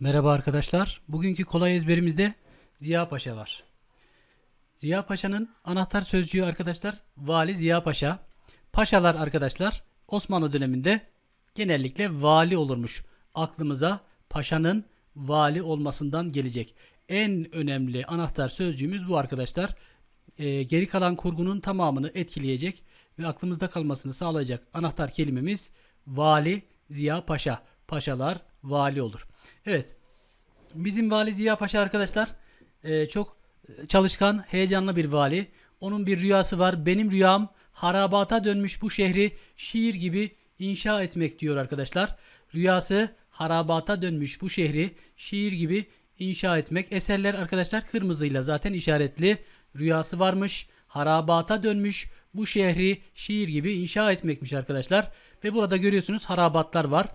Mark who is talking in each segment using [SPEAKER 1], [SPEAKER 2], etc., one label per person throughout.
[SPEAKER 1] Merhaba arkadaşlar. Bugünkü kolay ezberimizde Ziya Paşa var. Ziya Paşa'nın anahtar sözcüğü arkadaşlar Vali Ziya Paşa. Paşalar arkadaşlar Osmanlı döneminde genellikle vali olurmuş. Aklımıza paşanın vali olmasından gelecek. En önemli anahtar sözcüğümüz bu arkadaşlar. E, geri kalan kurgunun tamamını etkileyecek ve aklımızda kalmasını sağlayacak anahtar kelimemiz Vali Ziya Paşa. Paşalar, vali olur. Evet. Bizim vali Ziya Paşa arkadaşlar e, çok çalışkan, heyecanlı bir vali. Onun bir rüyası var. Benim rüyam harabata dönmüş bu şehri şiir gibi inşa etmek diyor arkadaşlar. Rüyası harabata dönmüş bu şehri şiir gibi inşa etmek. Eserler arkadaşlar kırmızıyla zaten işaretli. Rüyası varmış. Harabata dönmüş bu şehri şiir gibi inşa etmekmiş arkadaşlar. Ve burada görüyorsunuz harabatlar var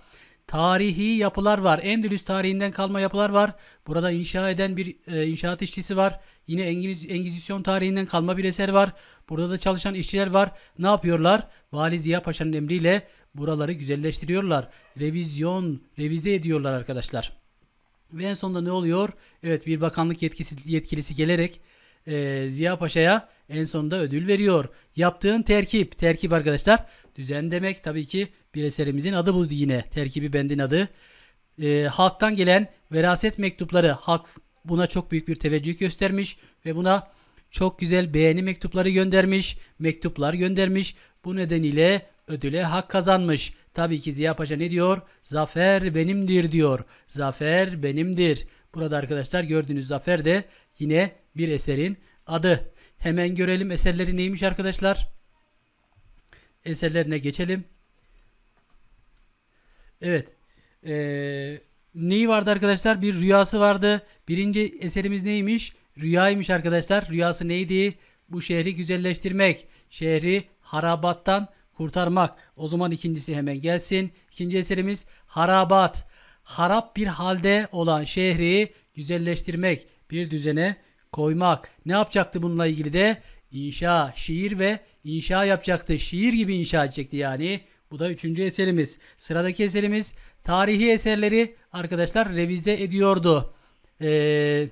[SPEAKER 1] tarihi yapılar var. Endülüs tarihinden kalma yapılar var. Burada inşa eden bir e, inşaat işçisi var. Yine Engiz, Engizisyon tarihinden kalma bir eser var. Burada da çalışan işçiler var. Ne yapıyorlar? Vali Ziya Paşa'nın emriyle buraları güzelleştiriyorlar. Revizyon, revize ediyorlar arkadaşlar. Ve en sonunda ne oluyor? Evet bir bakanlık yetkisi, yetkilisi gelerek e, Ziya Paşa'ya en sonunda ödül veriyor. Yaptığın terkip, terkip arkadaşlar düzen demek tabii ki bir eserimizin adı bu yine. Terkibi bendin adı. E, halktan gelen veraset mektupları halk buna çok büyük bir teveccüh göstermiş ve buna çok güzel beğeni mektupları göndermiş, mektuplar göndermiş. Bu nedeniyle ödüle hak kazanmış. Tabii ki Ziya Paşa ne diyor? Zafer benimdir diyor. Zafer benimdir. Burada arkadaşlar gördüğünüz zafer de yine bir eserin adı. Hemen görelim eserleri neymiş arkadaşlar. Eserlerine geçelim. Evet. Ee, neyi vardı arkadaşlar? Bir rüyası vardı. Birinci eserimiz neymiş? Rüyaymış arkadaşlar. Rüyası neydi? Bu şehri güzelleştirmek. Şehri harabattan kurtarmak. O zaman ikincisi hemen gelsin. İkinci eserimiz harabat. Harap bir halde olan şehri güzelleştirmek, bir düzene koymak. Ne yapacaktı bununla ilgili de? İnşa, şiir ve inşa yapacaktı. Şiir gibi inşa edecekti yani. Bu da üçüncü eserimiz. Sıradaki eserimiz tarihi eserleri arkadaşlar revize ediyordu. Eee...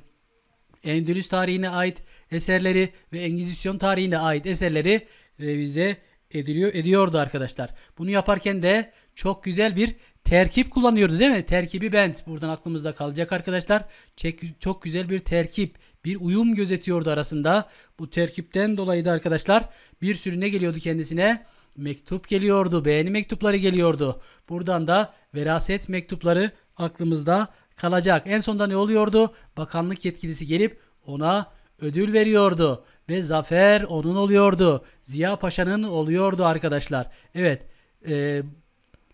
[SPEAKER 1] Endülüs tarihine ait eserleri ve Engizisyon tarihine ait eserleri revize ediliyor ediyordu arkadaşlar. Bunu yaparken de çok güzel bir terkip kullanıyordu değil mi? Terkibi bent buradan aklımızda kalacak arkadaşlar. Çek, çok güzel bir terkip, bir uyum gözetiyordu arasında. Bu terkipten dolayı da arkadaşlar bir sürü ne geliyordu kendisine? mektup geliyordu, beğeni mektupları geliyordu. Buradan da veraset mektupları aklımızda kalacak. En sonunda ne oluyordu? Bakanlık yetkilisi gelip ona ödül veriyordu ve zafer onun oluyordu. Ziya Paşa'nın oluyordu arkadaşlar. Evet, e,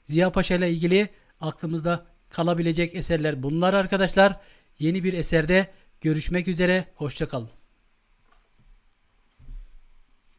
[SPEAKER 1] Ziya Paşa ile ilgili aklımızda kalabilecek eserler bunlar arkadaşlar. Yeni bir eserde görüşmek üzere. Hoşçakalın.